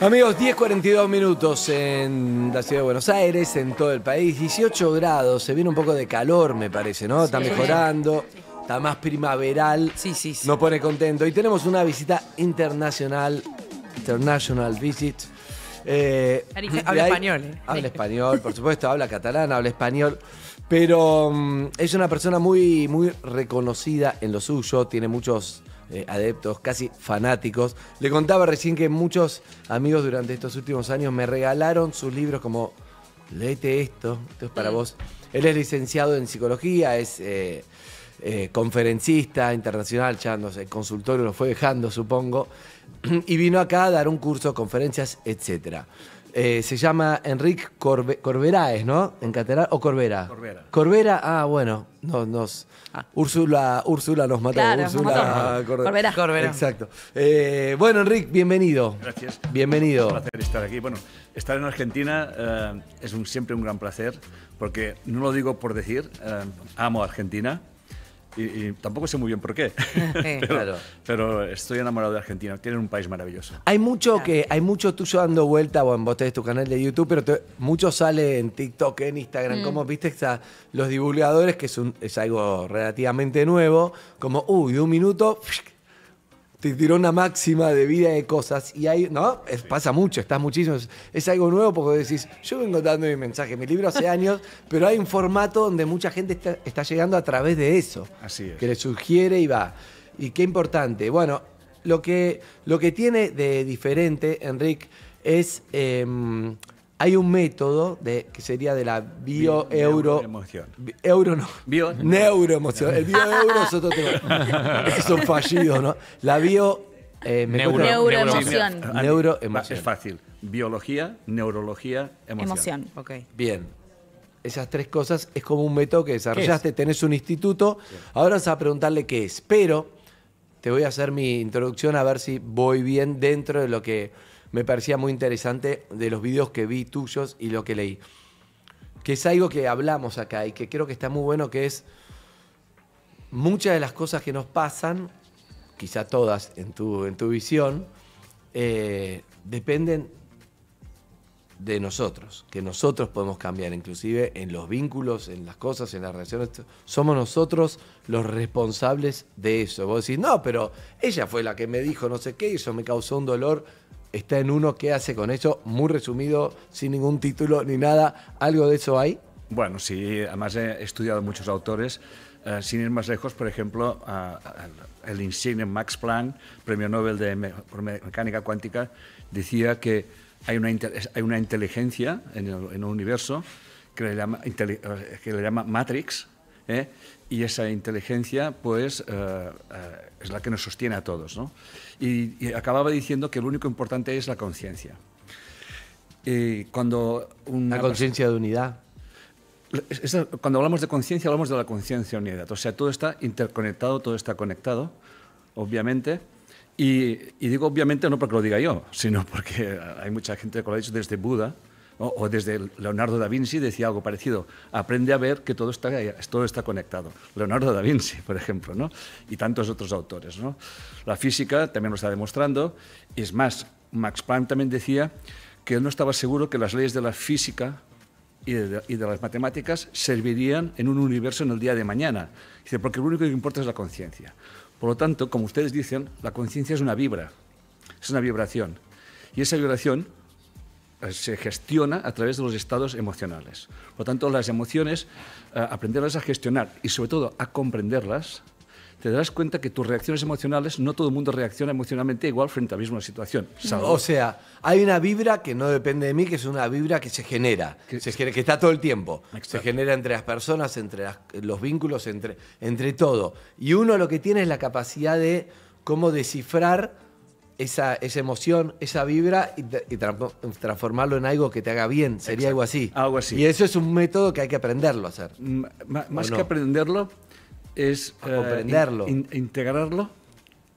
Amigos, 10.42 minutos en la ciudad de Buenos Aires, en todo el país, 18 grados, se viene un poco de calor me parece, ¿no? Está mejorando, está más primaveral, sí, sí, sí, nos pone contento. Y tenemos una visita internacional, International Visit. Eh, habla español. ¿eh? Habla español, por supuesto, habla catalán, habla español. Pero mm, es una persona muy, muy reconocida en lo suyo, tiene muchos eh, adeptos, casi fanáticos. Le contaba recién que muchos amigos durante estos últimos años me regalaron sus libros como, léete esto, esto es para mm. vos. Él es licenciado en psicología, es eh, eh, conferencista internacional, ya no sé, consultorio lo fue dejando, supongo, y vino acá a dar un curso, conferencias, etcétera. Eh, se llama Enrique Corveraes, ¿no? En Catedral, ¿O Corbera? Corbera. Corbera, ah, bueno. No, nos, ah. Úrsula, Úrsula nos mata. Claro, Úrsula Corbera. Exacto. Eh, bueno, Enrique, bienvenido. Gracias. Bienvenido. un placer estar aquí. Bueno, estar en Argentina eh, es siempre un gran placer, porque no lo digo por decir, amo Argentina. Y, tampoco sé muy bien por qué. pero, estoy enamorado de Argentina. Tienen un país maravilloso. Hay mucho que hay mucho tuyo dando vuelta, bueno, vos tenés tu canal de YouTube, pero mucho sale en TikTok, en Instagram. Mm. Como viste los divulgadores, que es, es algo relativamente nuevo, como, uy, un minuto, te tiró una máxima de vida de cosas y ahí, ¿no? pasa mucho, estás muchísimo. Es, algo nuevo porque decís, yo vengo dando mi mensaje, mi libro hace años, pero hay un formato donde mucha gente está, llegando a través de eso. Así es. Que le sugiere y va. Y qué importante. Bueno, lo que, lo que tiene de diferente, Enric, es... Em, hay un método que sería de la bioeuro. Bio euro no. Bio neuroemoción. El bioeuro es otro tema. fallido, ¿no? La bio. Eh, neuroemoción. Neuroemoción. Es fácil. Biología, neurología, emoción. Emoción, ok. Bien. Esas tres cosas es como un método que desarrollaste, tenés un instituto. Ahora vas a preguntarle qué es. Pero te voy a hacer mi introducción a ver si voy bien dentro de lo que me parecía muy interesante de los videos que vi tuyos y lo que leí. Que es algo que hablamos acá y que creo que está muy bueno, que es muchas de las cosas que nos pasan, quizá todas en tu, en tu visión, eh, dependen de nosotros, que nosotros podemos cambiar, inclusive en los vínculos, en las cosas, en las relaciones. Somos nosotros los responsables de eso. Vos decís, no, pero ella fue la que me dijo no sé qué, eso me causó un dolor está en uno que hace con eso, muy resumido, sin ningún título ni nada. ¿Algo de eso hay? Bueno, sí, además he estudiado muchos autores. Eh, sin ir más lejos, por ejemplo, el insigne Max Planck, premio Nobel de mecánica cuántica, decía que hay una, hay una inteligencia en el, universo que le llama, eh, que le llama Matrix, ¿eh? y esa inteligencia pues eh, eh, es la que nos sostiene a todos. Y, acababa diciendo que lo único importante es la conciencia. cuando una la conciencia de unidad. Cuando hablamos de conciencia, hablamos de la conciencia unidad. O sea, todo está interconectado, todo está conectado, obviamente. y, digo obviamente no porque lo diga yo, sino porque hay mucha gente que lo ha dicho desde Buda, o, desde Leonardo da Vinci decía algo parecido, aprende a ver que todo está, todo está conectado. Leonardo da Vinci, por ejemplo, ¿no? y tantos otros autores. La física también lo está demostrando. Es más, Max Planck también decía que él no estaba seguro que las leyes de la física y de, y de, las matemáticas servirían en un universo en el día de mañana. Dice, porque lo único que importa es la conciencia. Por lo tanto, como ustedes dicen, la conciencia es una vibra, es una vibración. Y esa vibración eh, se gestiona a través de los estados emocionales. Por lo tanto, las emociones, eh, aprenderlas a gestionar y sobre todo a comprenderlas, te darás cuenta que tus reacciones emocionales, no todo el mundo reacciona emocionalmente igual frente a la misma situación. O sea, hay una vibra que no depende de mí, que es una vibra que se genera, que, está todo el tiempo. Se genera entre las personas, entre los vínculos, entre, entre todo. Y uno lo que tiene es la capacidad de cómo descifrar esa, esa emoción, esa vibra y, transformarlo en algo que te haga bien. Sería algo así. Algo así. Y eso es un método que hay que aprenderlo a hacer. más que aprenderlo, es eh, integrarlo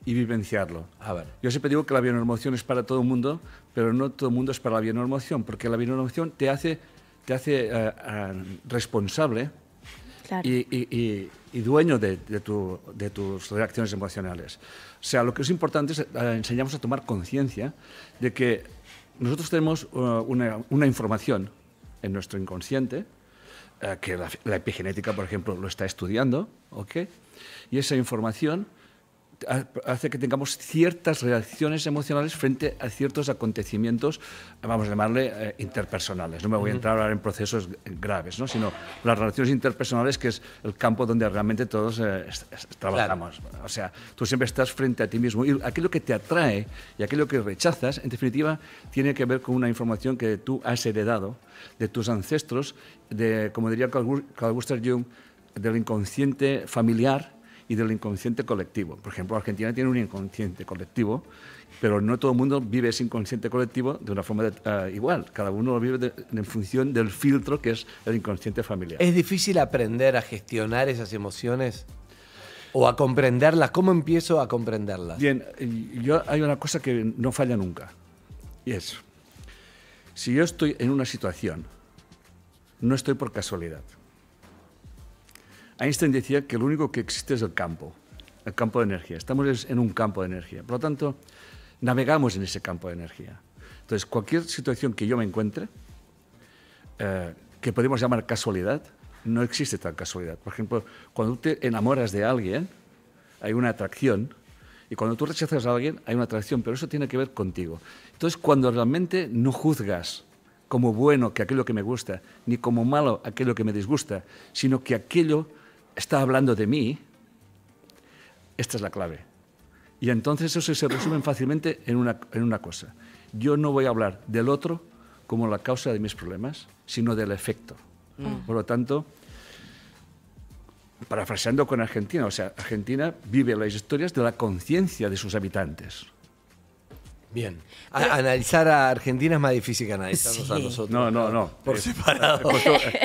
y vivenciarlo. A ver. Yo siempre digo que la bionormación es para todo el mundo, pero no todo el mundo es para la bionormación, porque la bionormación te hace, te hace eh, eh, responsable y, dueño de, tus reacciones emocionales. O sea, lo que es importante es eh, enseñarnos a tomar conciencia de que nosotros tenemos eh, una, información en nuestro inconsciente, eh, que la, la, epigenética, por ejemplo, lo está estudiando, ¿ok? Y esa información hace que tengamos ciertas reacciones emocionales frente a ciertos acontecimientos, vamos a llamarle eh, interpersonales. No me voy a entrar ahora en procesos graves, ¿no? sino las relaciones interpersonales, que es el campo donde realmente todos eh, trabajamos. O sea, tú siempre estás frente a ti mismo y aquello que te atrae y aquello que rechazas, en definitiva, tiene que ver con una información que tú has heredado de tus ancestros, de, como diría Carl Gustav Jung, del inconsciente familiar y del inconsciente colectivo. Por ejemplo, Argentina tiene un inconsciente colectivo, pero no todo el mundo vive ese inconsciente colectivo de una forma eh, igual. Cada uno lo vive en función del filtro que es el inconsciente familiar. ¿Es difícil aprender a gestionar esas emociones? ¿O a comprenderlas? ¿Cómo empiezo a comprenderlas? Bien, yo, hay una cosa que no falla nunca. Y es, si yo estoy en una situación, no estoy por casualidad. Einstein decía que lo único que existe es el campo, el campo de energía. Estamos en un campo de energía. Por lo tanto, navegamos en ese campo de energía. Entonces, cualquier situación que yo me encuentre, eh, que podemos llamar casualidad, no existe tal casualidad. Por ejemplo, cuando te enamoras de alguien, hay una atracción, y cuando tú rechazas a alguien, hay una atracción, pero eso tiene que ver contigo. Entonces, cuando realmente no juzgas como bueno que aquello que me gusta, ni como malo aquello que me disgusta, sino que aquello está hablando de mí, esta es la clave. Y entonces eso se resume fácilmente en una, cosa. Yo no voy a hablar del otro como la causa de mis problemas, sino del efecto. Mm. Por lo tanto, parafraseando con Argentina, o sea, Argentina vive las historias de la conciencia de sus habitantes. Bien. analizar a Argentina es más difícil que analizarnos a nosotros. No, no, no. Por separado.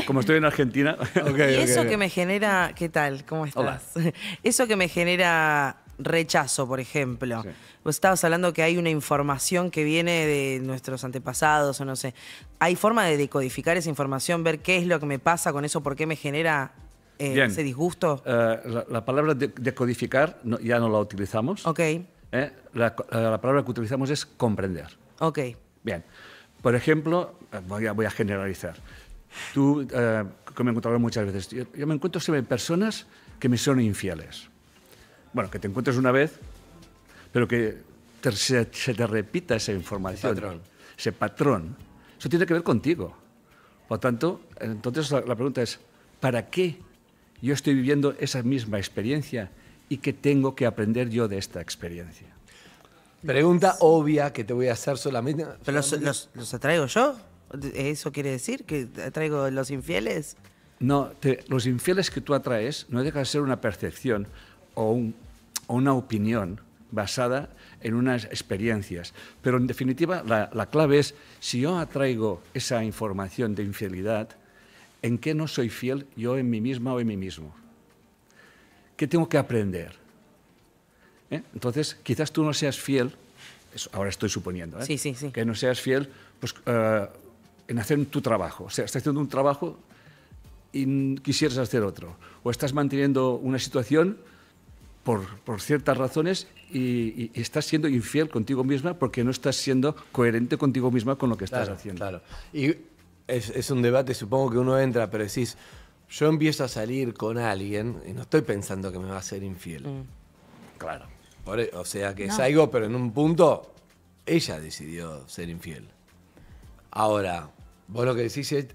Como, estoy en Argentina. y eso que me genera, ¿qué tal? ¿Cómo estás? Hola. Eso que me genera rechazo, por ejemplo. Vos estabas hablando que hay una información que viene de nuestros antepasados o no sé. ¿Hay forma de decodificar esa información, ver qué es lo que me pasa con eso, por qué me genera eh, ese disgusto? Eh, la, palabra decodificar ya no la utilizamos. Ok. ¿eh? la, palabra que utilizamos es comprender. Ok. Bien. Por ejemplo, eh, voy a, voy a generalizar. Tú, eh, que me he encontrado muchas veces, yo, me encuentro siempre personas que me son infieles. Bueno, que te encuentres una vez, pero que se, te repita esa información. Ese patrón. Ese patrón. Eso tiene que ver contigo. Por tanto, entonces la pregunta es, ¿para qué yo estoy viviendo esa misma experiencia y qué tengo que aprender yo de esta experiencia. Pregunta obvia que te voy a hacer solamente. ¿Pero los, atraigo yo? ¿Eso quiere decir que atraigo los infieles? No, los infieles que tú atraes no deja de ser una percepción o, una opinión basada en unas experiencias. Pero en definitiva, la, la, clave es, si yo atraigo esa información de infidelidad, ¿en qué no soy fiel yo en mí misma o en mí mismo? ¿Qué tengo que aprender? ¿Eh? Entonces, quizás tú no seas fiel, ahora estoy suponiendo, ¿eh? que no seas fiel pues, eh, en hacer tu trabajo. O sea, estás haciendo un trabajo y quisieras hacer otro. O estás manteniendo una situación por, por, ciertas razones y, estás siendo infiel contigo misma porque no estás siendo coherente contigo misma con lo que estás haciendo. Claro. Y es, es, un debate, supongo que uno entra, pero decís, yo empiezo a salir con alguien, y no estoy pensando que me va a ser infiel. Mm. Claro. E, o sea que salgo, pero en un punto, ella decidió ser infiel. Ahora, vos lo que decís es,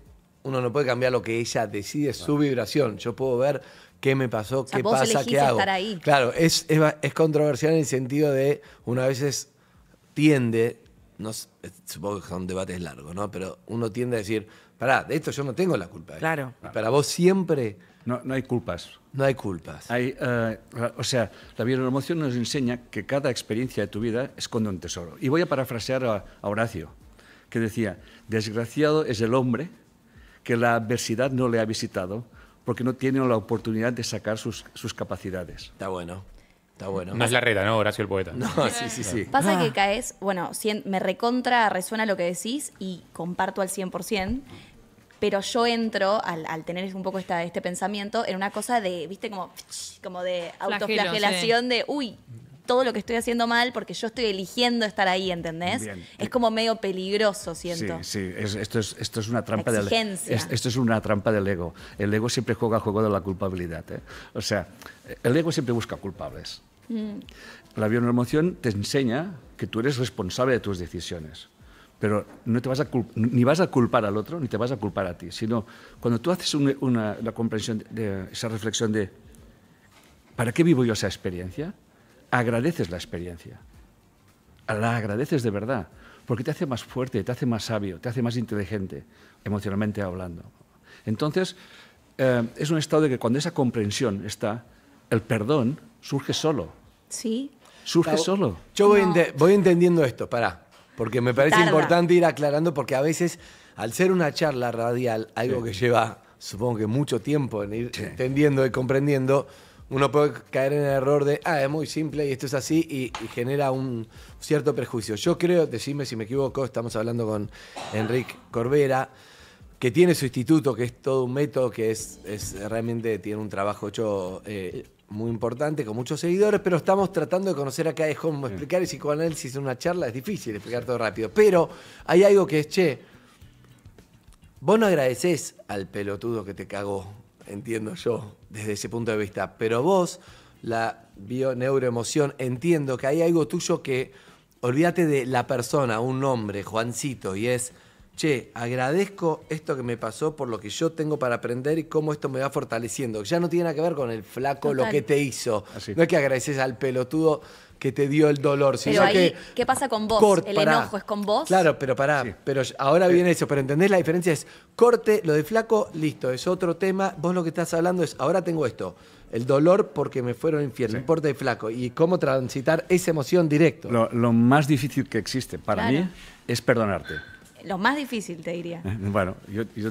uno no puede cambiar lo que ella decide, su vibración. Yo puedo ver qué me pasó, qué pasa, qué hago. Estar Claro, es, es, controversial en el sentido de, una veces tiende, no, supongo que son debates largos, ¿no? Pero uno tiende a decir, de esto yo no tengo la culpa. ¿eh? Claro. para vos siempre... No, no hay culpas. No hay culpas. Hay, eh, o sea, la bioemoción nos enseña que cada experiencia de tu vida esconde un tesoro. Y voy a parafrasear a, Horacio, que decía, desgraciado es el hombre que la adversidad no le ha visitado porque no tiene la oportunidad de sacar sus, sus capacidades. Está bueno. Está bueno. No es la reta, ¿no? Horacio el poeta. No, sí, sí, sí. Pasa que ah. caes, bueno, me recontra, resuena lo que decís y comparto al 100% pero yo entro, al, tener un poco este pensamiento, en una cosa de, viste, como, como de autoflagelación, de, uy, todo lo que estoy haciendo mal porque yo estoy eligiendo estar ahí, ¿entendés? Es como medio peligroso, siento. Sí, sí, esto, es, esto es una trampa del Esto es una trampa del ego. El ego siempre juega el juego de la culpabilidad. ¿eh? O sea, el ego siempre busca culpables. Mm. La bioemoción te enseña que tú eres responsable de tus decisiones pero no te vas a ni vas a culpar al otro ni te vas a culpar a ti, sino cuando tú haces una, la comprensión, de, esa reflexión de ¿para qué vivo yo esa experiencia? Agradeces la experiencia, la agradeces de verdad, porque te hace más fuerte, te hace más sabio, te hace más inteligente, emocionalmente hablando. Entonces, eh, es un estado de que cuando esa comprensión está, el perdón surge solo. Sí. Surge solo. Yo voy, voy entendiendo esto, para porque me parece importante ir aclarando, porque a veces, al ser una charla radial, algo que lleva, supongo que mucho tiempo en ir entendiendo y comprendiendo, uno puede caer en el error de, ah, es muy simple y esto es así y, genera un cierto prejuicio. Yo creo, decime si me equivoco, estamos hablando con Enrique Corbera, que tiene su instituto, que es todo un método, que es, realmente tiene un trabajo hecho eh, muy importante, con muchos seguidores, pero estamos tratando de conocer acá de cómo explicar el psicoanálisis en una charla, es difícil explicar todo rápido. Pero hay algo que es, che, vos no agradeces al pelotudo que te cagó, entiendo yo, desde ese punto de vista, pero vos, la bioneuroemoción, entiendo que hay algo tuyo que, olvídate de la persona, un nombre, Juancito, y es che, agradezco esto que me pasó por lo que yo tengo para aprender y cómo esto me va fortaleciendo. Ya no tiene nada que ver con el flaco lo que te hizo. No es que agradeces al pelotudo que te dio el dolor, sino pero ahí, ¿Qué pasa con vos? el enojo es con vos. Claro, pero pará, pero ahora viene eso, pero ¿entendés la diferencia? Es corte, lo de flaco, listo, es otro tema, vos lo que estás hablando es, ahora tengo esto, el dolor porque me fueron infiel, no importa de flaco, y cómo transitar esa emoción directo. Lo, más difícil que existe para mí es perdonarte. Lo más difícil, te diría. Eh, bueno,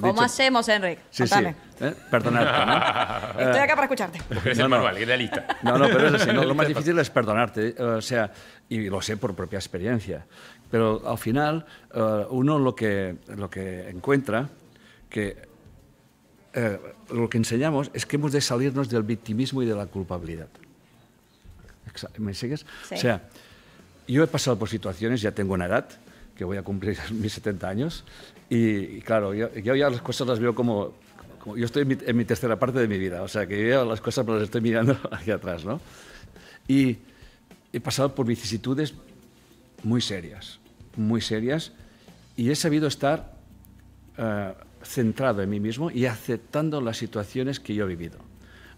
¿Cómo hacemos, Enrique Sí, sí. Eh, perdonarte, ¿no? Estoy acá para escucharte. Es el manual, no. No, no, pero es así. lo más difícil es perdonarte. Eh, o sea, y lo sé por propia experiencia. Pero al final, uno lo que, lo que encuentra, que lo que enseñamos es que hemos de salirnos del victimismo y de la culpabilidad. ¿Me sigues? Sí. O sea, yo he pasado por situaciones, ya tengo una edad, que voy a cumplir mis 70 años. Y, claro, yo, ya las cosas las veo como, yo estoy en mi, tercera parte de mi vida, o sea que yo las cosas las estoy mirando hacia atrás, ¿no? Y he pasado por vicisitudes muy serias, muy serias, y he sabido estar eh, centrado en mí mismo y aceptando las situaciones que yo he vivido.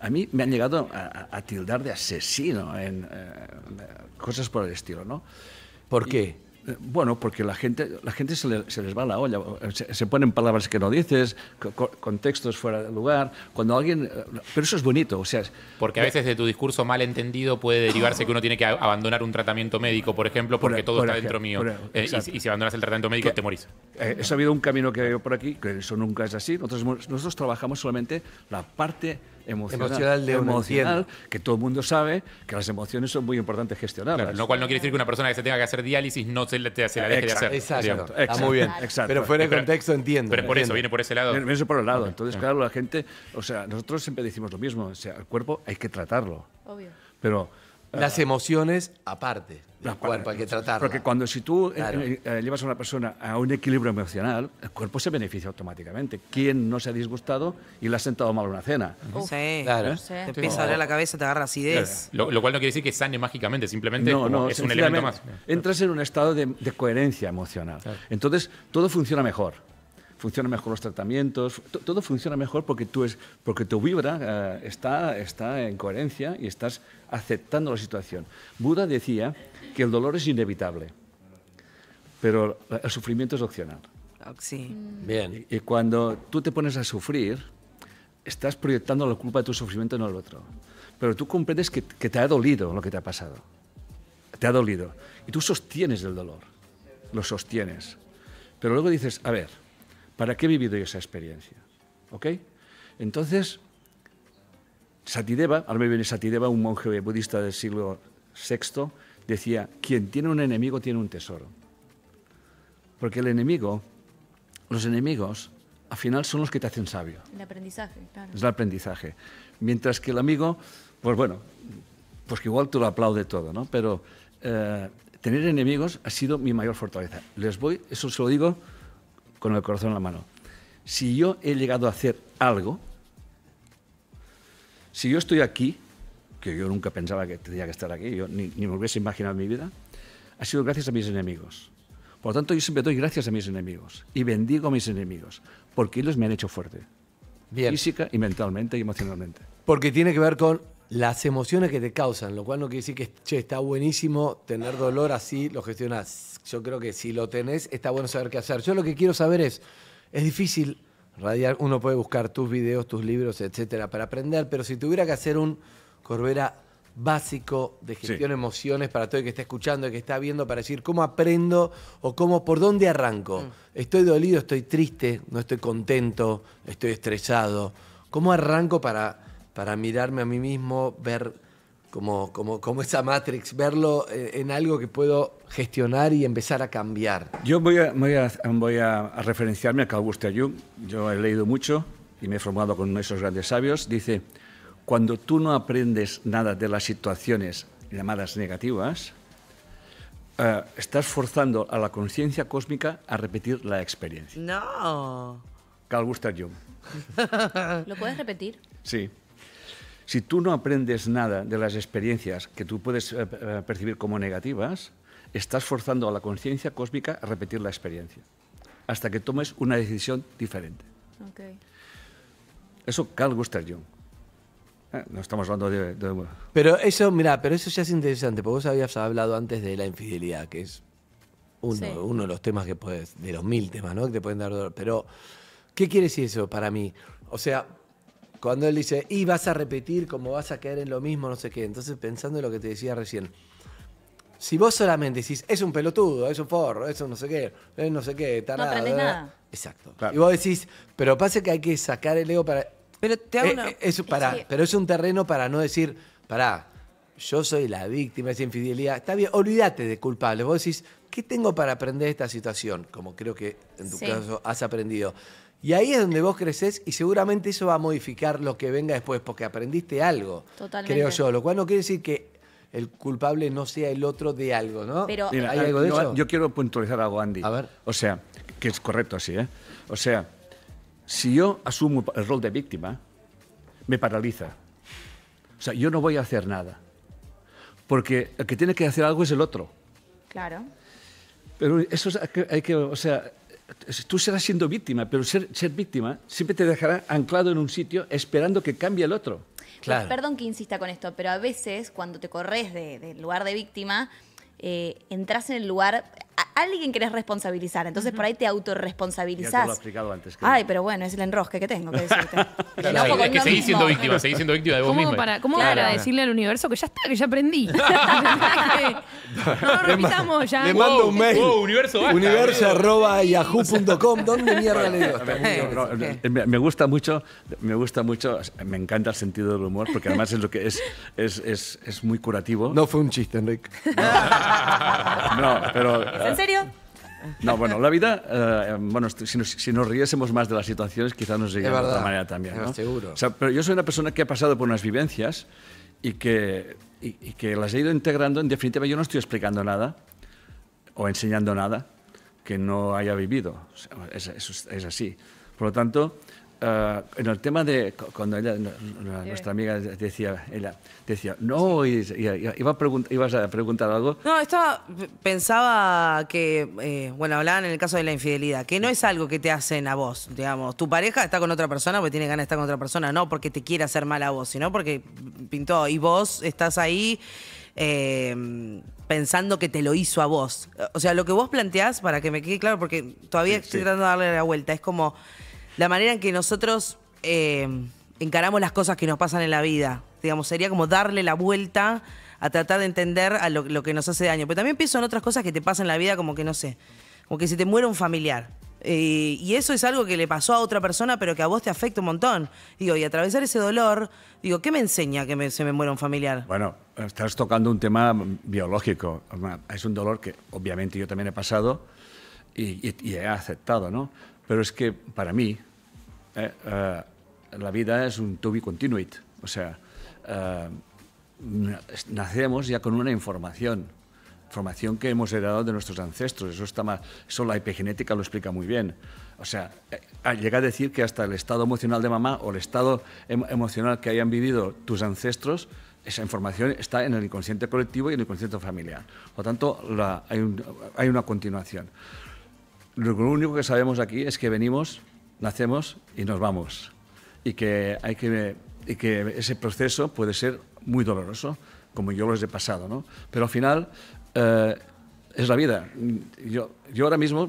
A mí me han llegado a, tildar de asesino en eh, cosas por el estilo, ¿no? ¿Por qué? Eh, bueno, porque la gente, la gente se, les va la olla, se, ponen palabras que no dices, contextos fuera de lugar, cuando alguien... Eh, pero eso es bonito, o sea... Porque a eh, veces de tu discurso mal entendido puede derivarse que uno tiene que abandonar un tratamiento médico, por ejemplo, porque e- todo está dentro mío. E- y, si abandonas el tratamiento médico, te morís. Eso he sabido un camino que veo por aquí, que eso nunca es así. nosotros trabajamos solamente la parte emocional, emocional, de emocional que todo el mundo sabe que las emociones son muy importantes gestionar, lo cual no quiere decir que una persona que se tenga que hacer diálisis no se, le, la deje de hacer. Exacto, Está muy bien. Exacto. Pero fuera de contexto entiendo. Pero por eso, viene por ese lado. Viene, por el lado. Entonces, claro, la gente, o sea, nosotros siempre decimos lo mismo, o sea, el cuerpo hay que tratarlo. Obvio. Pero las emociones aparte. el cuerpo, hay que tratarlas. Porque cuando si tú eh, eh, eh, llevas a una persona a un equilibrio emocional, el cuerpo se beneficia automáticamente. ¿Quién no se ha disgustado y le ha sentado mal una cena? sí, claro. Te empieza a la cabeza, te agarra acidez. Lo, cual no quiere decir que sane mágicamente, simplemente es un elemento más. Entras en un estado de, coherencia emocional. Entonces, todo funciona mejor funcionan mejor los tratamientos, todo funciona mejor porque, tú es, porque tu vibra eh, está, está en coherencia y estás aceptando la situación. Buda decía que el dolor es inevitable, pero el sufrimiento es opcional. Sí. Mm. Bien. Y, cuando tú te pones a sufrir, estás proyectando la culpa de tu sufrimiento en el otro. Pero tú comprendes que, que te ha dolido lo que te ha pasado. Te ha dolido. Y tú sostienes el dolor. Lo sostienes. Pero luego dices, a ver, ¿Para qué he vivido esa experiencia? ¿Ok? Entonces, Satideva, ahora me viene Satideva, un monje budista del siglo VI, decía, quien tiene un enemigo tiene un tesoro. Porque el enemigo, los enemigos, al final son los que te hacen sabio. El aprendizaje, claro. Es el aprendizaje. Mientras que el amigo, pues bueno, pues que igual tú lo aplaude todo, ¿no? Pero eh, tener enemigos ha sido mi mayor fortaleza. Les voy, eso se lo digo con el corazón en la mano. Si yo he llegado a hacer algo, si yo estoy aquí, que yo nunca pensaba que tenía que estar aquí, ni, me hubiese imaginado mi vida, ha sido gracias a mis enemigos. Por lo tanto, yo siempre doy gracias a mis enemigos y bendigo a mis enemigos, porque ellos me han hecho fuerte. Física y mentalmente y emocionalmente. Porque tiene que ver con las emociones que te causan, lo cual no quiere decir que está buenísimo tener dolor así, lo gestionas. Yo creo que si lo tenés, está bueno saber qué hacer. Yo lo que quiero saber es, es difícil radiar, uno puede buscar tus videos, tus libros, etcétera, para aprender, pero si tuviera que hacer un Corbera básico de gestión de emociones para todo el que está escuchando, y que está viendo, para decir cómo aprendo o cómo, por dónde arranco. Mm. Estoy dolido, estoy triste, no estoy contento, estoy estresado. ¿Cómo arranco para para mirarme a mí mismo, ver como, como, como esa Matrix, verlo eh, en algo que puedo gestionar y empezar a cambiar. Yo voy a, voy a, voy a referenciarme a Gustav Jung. Yo he leído mucho y me he formado con esos grandes sabios. Dice, cuando tú no aprendes nada de las situaciones llamadas negativas, eh, estás forzando a la conciencia cósmica a repetir la experiencia. No. Carl Gustav Jung. ¿Lo puedes repetir? Sí. Si tú no aprendes nada de las experiencias que tú puedes eh, eh, percibir como negativas, estás forzando a la conciencia cósmica a repetir la experiencia, hasta que tomes una decisión diferente. Okay. Eso Carl Gustav Jung. Eh, no estamos hablando de, Pero eso, mira, pero eso ya es interesante, porque vos habías hablado antes de la infidelidad, que es uno, uno de los temas que puedes, de los mil temas, ¿no? Que te pueden dar dolor. Pero, ¿qué quiere decir eso para mí? O sea, cuando él dice, y vas a repetir como vas a caer en lo mismo, no sé qué. Entonces, pensando en lo que te decía recién, si vos solamente decís, es un pelotudo, es un forro, eso no sé qué, no sé qué, tarado, No Exacto. Y vos decís, pero pasa que hay que sacar el ego para. Pero eh, eh, es, Pero es un terreno para no decir, pará, yo soy la víctima de esa infidelidad. Está bien, olvídate de culpables. Vos decís, ¿qué tengo para aprender de esta situación? Como creo que en tu caso has aprendido. Y ahí es donde vos creces y seguramente eso va a modificar lo que venga después, porque aprendiste algo, Totalmente. creo yo. Lo cual no quiere decir que el culpable no sea el otro de algo, ¿no? Pero, ¿Hay algo de eso? Yo quiero puntualizar algo, Andy. A ver. O sea, que es correcto así, ¿eh? O sea, si yo asumo el rol de víctima, me paraliza. O sea, yo no voy a hacer nada. Porque el que tiene que hacer algo es el otro. Claro. Pero eso es, hay que, o sea, tú serás siendo víctima, pero ser, ser víctima siempre te dejará anclado en un sitio esperando que cambie el otro. Pues claro. perdón que insista con esto, pero a veces cuando te corres del lugar de víctima, eh, entras en el lugar alguien querés responsabilizar, entonces por ahí te autorresponsabilizás. Ya lo he explicado antes. Ay, pero bueno, es el enrosque que tengo que decirte. es que seguís siendo víctima, seguís siendo víctima de vos ¿Cómo ¿Cómo para decirle al universo que ya está, que ya aprendí? no lo repitamos ya. Le mando un mail. Wow, universo arroba yahoo.com. ¿Dónde mierda le digo? Eh, eh, eh, me gusta mucho, me gusta mucho, me encanta el sentido del humor porque además es lo que es, es, es, es muy curativo. No fue un chiste, Enrique. no pero ¿En ah. serio? No, bueno, la vida, eh, em, bueno, si nos, riésemos más de las situaciones, quizás nos llegue de otra manera también. ¿no? Seguro. pero yo soy una persona que ha pasado por unas vivencias y que, que las he ido integrando. En definitiva, yo no estoy explicando nada o enseñando nada que no haya vivido. es así. Por lo tanto, eh, en el tema de cuando nuestra amiga decía, decía, no, y, a ibas a preguntar algo. No, estaba, pensaba que, eh, bueno, hablaban en el caso de la infidelidad, que no es algo que te hacen a vos, digamos, tu pareja está con otra persona porque tiene ganas de estar con otra persona, no porque te quiera hacer mal a vos, sino porque pintó y vos estás ahí. Eh, pensando que te lo hizo a vos. O sea, lo que vos planteás, para que me quede claro, porque todavía estoy tratando de darle la vuelta, es como, la manera en que nosotros eh, encaramos las cosas que nos pasan en la vida. Digamos, sería como darle la vuelta a tratar de entender a lo, que nos hace daño. Pero también pienso en otras cosas que te pasan en la vida, como que no sé, como que si te muere un familiar. Eh, y eso es algo que le pasó a otra persona, pero que a vos te afecta un montón. Digo, y atravesar ese dolor, digo, ¿qué me enseña que se me muera un familiar? Bueno, estás tocando un tema biológico. Es un dolor que obviamente yo también he pasado y he aceptado, ¿no? Pero es que para mí eh, eh, la vida es un to be continued. O sea, eh, nacemos ya con una información, información que hemos heredado de nuestros ancestros. Eso, está más, eso la epigenética lo explica muy bien. O sea, ah, llega a decir que hasta el estado emocional de mamá o el estado em-, emocional que hayan vivido tus ancestros, esa información está en el inconsciente colectivo y en el inconsciente familiar. Por lo tanto, hay, hay una continuación lo único que sabemos aquí es que venimos, nacemos y nos vamos. Y que, hay que, y que ese proceso puede ser muy doloroso, como yo lo he pasado. ¿no? Pero al final eh, es la vida. Yo, yo ahora mismo,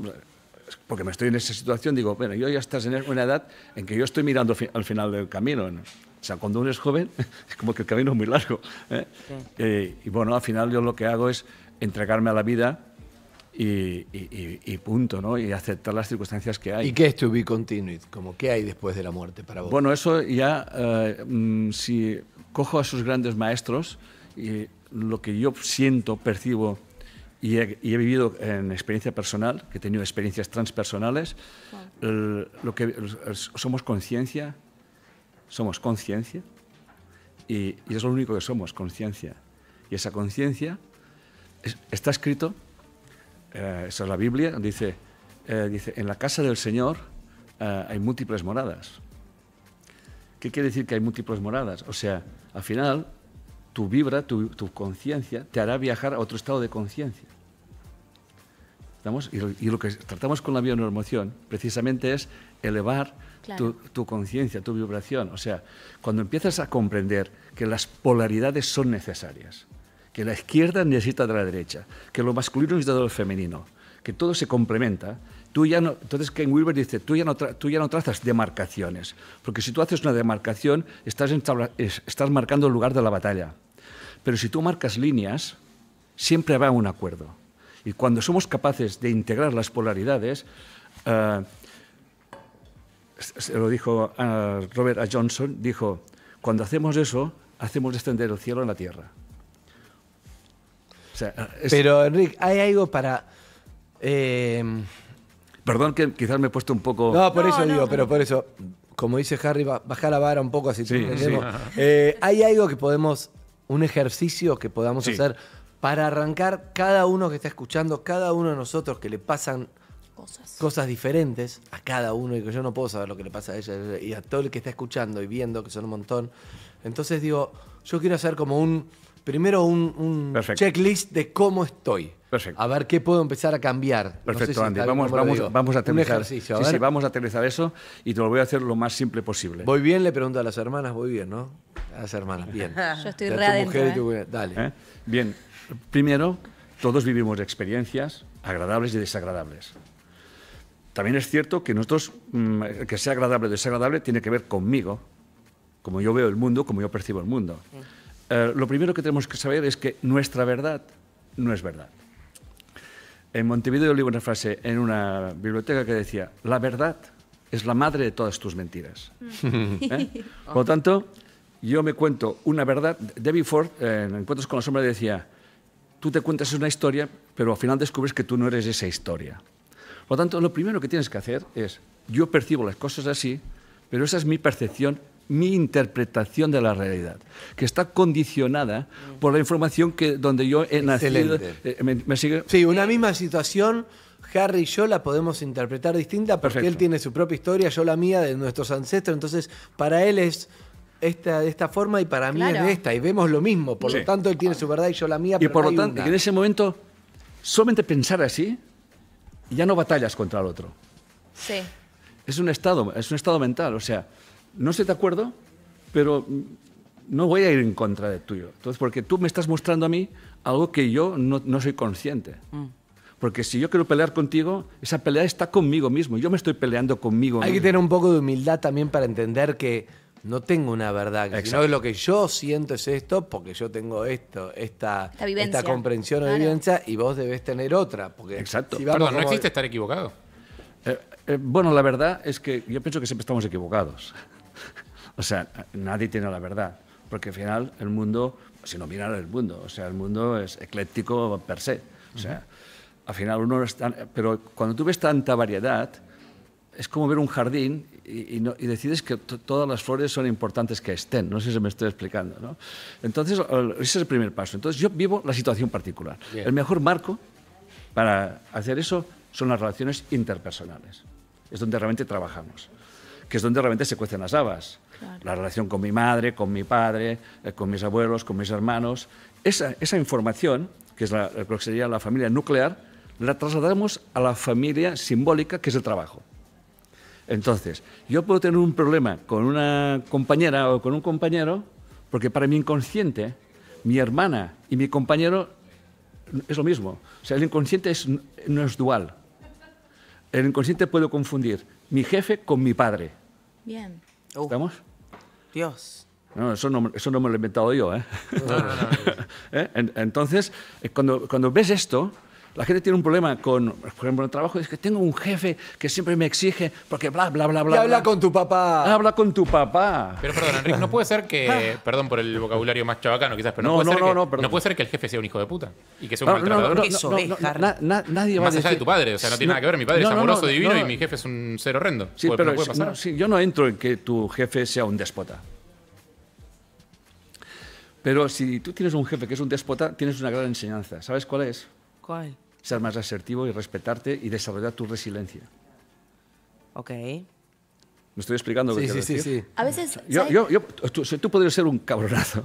porque me estoy en esa situación, digo, bueno, yo ya estás en una edad en que yo estoy mirando al final del camino. O sea, cuando uno es joven, es como que el camino es muy largo. ¿eh? Eh, y bueno, al final yo lo que hago es entregarme a la vida y, punto, ¿no? Y aceptar las circunstancias que hay. ¿Y qué es to be continued? Como, ¿Qué hay después de la muerte para vos? Bueno, eso ya, eh, mm, si cojo a sus grandes maestros, y lo que yo siento, percibo y he, vivido en experiencia personal, que he tenido experiencias transpersonales, lo que somos conciencia, somos conciencia, y, y, es lo único que somos, conciencia. Y esa conciencia está escrito eh, esa es la Biblia, dice, eh, dice, en la casa del Señor eh, hay múltiples moradas. ¿Qué quiere decir que hay múltiples moradas? O sea, al final, tu vibra, tu, conciencia, te hará viajar a otro estado de conciencia. Y, lo que tratamos con la bionormoción precisamente es elevar tu conciencia, tu vibración. O sea, cuando empiezas a comprender que las polaridades son necesarias, que la izquierda necesita de la derecha, que lo masculino necesita de lo femenino, que todo se complementa. Tú ya no, entonces Ken Wilber dice, tú ya, no tú ya no trazas demarcaciones, porque si tú haces una demarcación, estás, estás marcando el lugar de la batalla. Pero si tú marcas líneas, siempre a un acuerdo. Y cuando somos capaces de integrar las polaridades, eh, se lo dijo Robert a. Johnson, dijo, cuando hacemos eso, hacemos descender el cielo en la tierra. Pero, Enrique, hay algo para. Eh, Perdón que quizás me he puesto un poco. No, por eso digo, pero por eso, como dice Harry, baja la vara un poco, así eh, hay algo que podemos, un ejercicio que podamos hacer para arrancar cada uno que está escuchando, cada uno de nosotros que le pasan cosas, cosas diferentes a cada uno, y que yo no puedo saber lo que le pasa a ella y a todo el que está escuchando y viendo, que son un montón. Entonces digo, yo quiero hacer como un primero un, checklist de cómo estoy. A ver qué puedo empezar a cambiar. Perfecto, Andy. Vamos, a aterrizar. vamos a eso y te lo voy a hacer lo más simple posible. Voy bien, le pregunto a las hermanas, voy bien, ¿no? A las hermanas, bien. Yo estoy ¿eh? Dale. ¿Eh? Bien, primero, todos vivimos experiencias agradables y desagradables. También es cierto que nosotros, mm, que sea agradable o desagradable, tiene que ver conmigo, como yo veo el mundo, como yo percibo el mundo. Eh, lo primero que tenemos que saber es que nuestra verdad no es verdad. En Montevideo leí una frase en una biblioteca que decía, la verdad es la madre de todas tus mentiras. Mm. ¿Eh? Por lo tanto, yo me cuento una verdad. David Ford, en Encuentros con la Sombra, decía, tú te cuentas una historia, pero al final descubres que tú no eres esa historia. Por lo tanto, lo primero que tienes que hacer es, yo percibo las cosas así, pero esa es mi percepción mi interpretación de la realidad, que está condicionada mm. por la información que donde yo he nacido. Eh, sí, una misma situación. Harry y yo la podemos interpretar distinta porque él tiene su propia historia, yo la mía, de nuestros ancestros. Entonces, para él es esta, de esta forma y para mí es de esta. Y vemos lo mismo. Por lo tanto, él tiene su verdad y yo la mía. Y por lo tanto, en ese momento, solamente pensar así, ya no batallas contra el otro. Sí. Es un estado, es un estado mental. O sea, no sé de acuerdo, pero no voy a ir en contra de tuyo. Entonces, porque tú me estás mostrando a mí algo que yo no, soy consciente. Mm. Porque si yo quiero pelear contigo, esa pelea está conmigo mismo. Yo me estoy peleando conmigo. Hay que tener un poco de humildad también para entender que no tengo una verdad, que lo que yo siento es esto, porque yo tengo esto, esta, comprensión o vivencia, y vos debes tener otra. Porque Exacto. Perdón, no existe estar equivocado. Eh, eh, bueno, la verdad es que yo pienso que siempre estamos equivocados. O sea, nadie tiene la verdad, porque al final el mundo, si no miras el mundo, o sea, el mundo es ecléctico per se. O sea, al final uno Pero cuando tú ves tanta variedad, es como ver un jardín y, decides que todas las flores son importantes que estén. No sé si me estoy explicando. ¿no? Entonces, ese es el primer paso. Entonces, yo vivo la situación particular. El mejor marco para hacer eso son las relaciones interpersonales. Es donde realmente trabajamos, que es donde realmente se cuecen las habas. La relación con mi madre, con mi padre, eh, con mis abuelos, con mis hermanos. Esa, información, que es lo que sería la familia nuclear, la trasladamos a la familia simbólica, que es el trabajo. Entonces, yo puedo tener un problema con una compañera o con un compañero, porque para mi inconsciente, mi hermana y mi compañero es lo mismo. O sea, el inconsciente no es dual. El inconsciente puede confundir mi jefe con mi padre. Bien. ¿Estamos? Dios. No, eso no, eso no me lo he inventado yo. ¿eh? no, no, ¿Eh? Entonces, eh, cuando, cuando ves esto, la gente tiene un problema con, por ejemplo, en el trabajo, es que tengo un jefe que siempre me exige porque bla, bla, bla, bla. Y habla con tu papá. Habla con tu papá. Pero perdón, Enrique, no puede ser que, ah. perdón por el vocabulario más chavacano, quizás, pero no, puede, ser no, que, no, puede ser que el jefe sea un hijo de puta y que sea un maltratador. no. no. nadie más va allá decir... de tu padre, o sea, no tiene nada que ver. Mi padre es amoroso, divino y mi jefe es un ser horrendo. Sí, pero puede pasar. Sí, yo no entro en que tu jefe sea un déspota. Pero si tú tienes un jefe que es un déspota, tienes una gran enseñanza. ¿Sabes cuál es? ¿Cuál? ser más asertivo y respetarte y desarrollar tu resiliencia. Ok. ¿Me estoy explicando? Sí, sí, sí, sí, A veces... tú, podrías ser un cabronazo,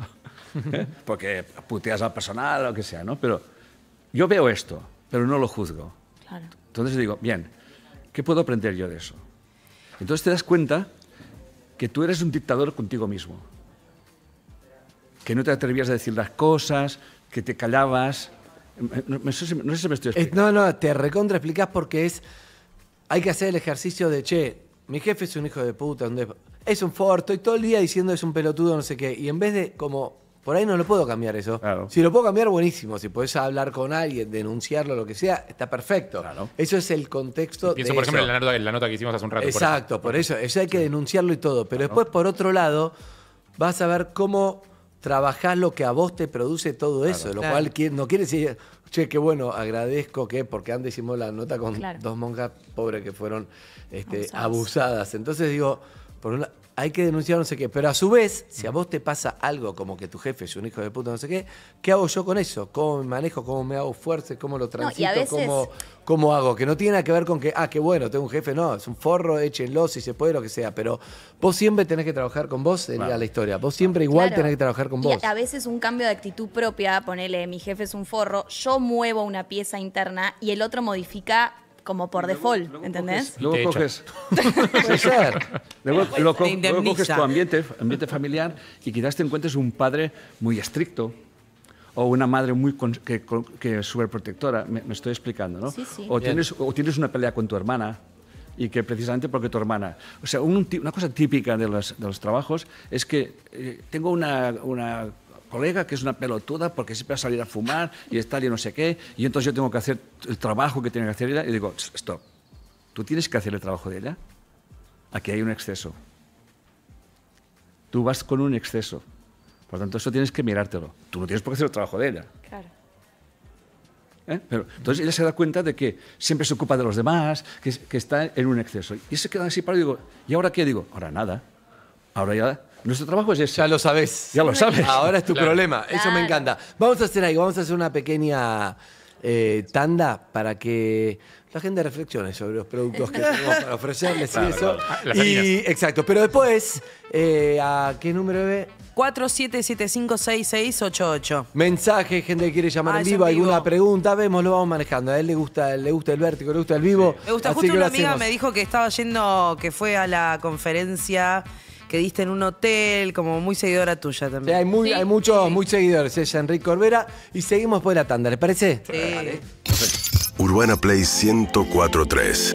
¿eh? porque puteas al personal o lo que sea, ¿no? Pero yo veo esto, pero no lo juzgo. Claro. Entonces digo, bien, ¿qué puedo aprender yo de eso? Entonces te das cuenta que tú eres un dictador contigo mismo, que no te atrevías a decir las cosas, que te callabas, no, sé si me estoy eh, explicando. No, no, te recontra explicas porque es. Hay que hacer el ejercicio de che, mi jefe es un hijo de puta, es un forto estoy todo el día diciendo es un pelotudo, no sé qué. Y en vez de como. Por ahí no lo puedo cambiar eso. Si lo puedo cambiar, buenísimo. Si podés hablar con alguien, denunciarlo, lo que sea, está perfecto. Eso es el contexto. Pienso, por ejemplo, en la, nota, que hicimos hace un rato. Exacto, por eso. eso. hay que denunciarlo y todo. Pero después, por otro lado, vas a ver cómo trabajás lo que a vos te produce todo eso, lo cual no quiere decir, che, qué bueno, agradezco que, porque antes hicimos la nota con dos monjas pobres que fueron este, abusadas. Entonces digo, por una, hay que denunciar no sé qué. Pero a su vez, si a vos te pasa algo como que tu jefe es un hijo de puta, no sé qué, ¿qué hago yo con eso? ¿Cómo me manejo? ¿Cómo me hago fuerte? ¿Cómo lo transito? ¿Cómo, hago? Que no tiene nada que ver con que, ah, qué bueno, tengo un jefe. No, es un forro, échenlo si se puede, lo que sea. Pero vos siempre tenés que trabajar con vos en la historia. Vos siempre igual tenés que trabajar con vos. Y a veces un cambio de actitud propia, ponele, mi jefe es un forro, yo muevo una pieza interna y el otro modifica como por default, ¿entendés? luego coges. Luego, coges tu ambiente, ambiente familiar y quizás te encuentres un padre muy estricto o una madre muy con, que, es Me, estoy explicando, ¿no? Sí, sí. O, tienes, o tienes una pelea con tu hermana y que precisamente porque tu hermana... O sea, una cosa típica de los, trabajos es que eh, tengo una colega que es una pelotuda porque siempre va a salir a fumar y estar y no sé qué, y entonces yo tengo que hacer el trabajo que tiene que hacer ella, y digo, stop, tú tienes que hacer el trabajo de ella, aquí hay un exceso. Tú vas con un exceso, por lo tanto eso tienes que mirártelo, tú no tienes por qué hacer el trabajo de ella. Claro. ¿Eh? entonces ella se da cuenta de que siempre se ocupa de los demás, que, que está en un exceso. Y se queda así para y digo, ¿y ahora qué? Digo, ahora nada. Ahora ya nuestro trabajo es Ya lo sabes. Ya lo sabes. Ahora es tu problema. Eso me encanta. Vamos a hacer algo, vamos a hacer una pequeña eh, tanda para que la gente reflexione sobre los productos que tenemos para ofrecerles y eso. Y, exacto. Pero después, eh, ¿a qué número ve? 47756688. Mensaje, gente que quiere llamar ah, en, vivo, alguna pregunta, vemos, lo vamos manejando. A él le gusta, le gusta el vértigo, le gusta el vivo. Me gusta, justo una amiga me dijo que estaba yendo, que fue a la conferencia que diste en un hotel, como muy seguidora tuya también. hay, hay muchos muy seguidores, ella, Enrique Orbera. Y seguimos por la tanda, ¿les parece? Sí. Urbana Play 1043.